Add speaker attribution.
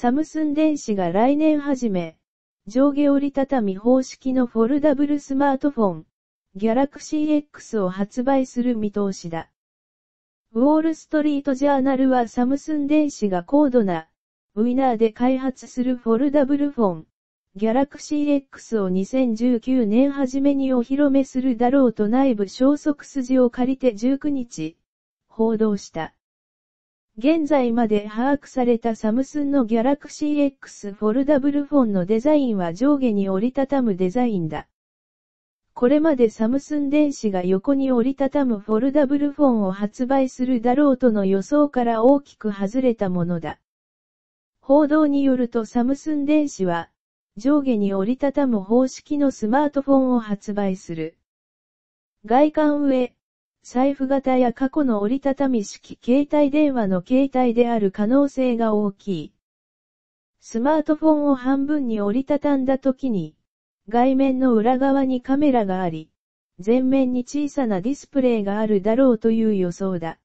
Speaker 1: サムスン電子が来年初め、上下折りたたみ方式のフォルダブルスマートフォン、Galaxy X を発売する見通しだ。ウォールストリートジャーナルはサムスン電子が高度な、ウィナーで開発するフォルダブルフォン、Galaxy X を2019年初めにお披露目するだろうと内部消息筋を借りて19日、報道した。現在まで把握されたサムスンの Galaxy X フォルダブルフォンのデザインは上下に折りたたむデザインだ。これまでサムスン電子が横に折りたたむフォルダブルフォンを発売するだろうとの予想から大きく外れたものだ。報道によるとサムスン電子は、上下に折りたたむ方式のスマートフォンを発売する。外観上、財布型や過去の折りたたみ式携帯電話の携帯である可能性が大きい。スマートフォンを半分に折りたたんだ時に、外面の裏側にカメラがあり、前面に小さなディスプレイがあるだろうという予想だ。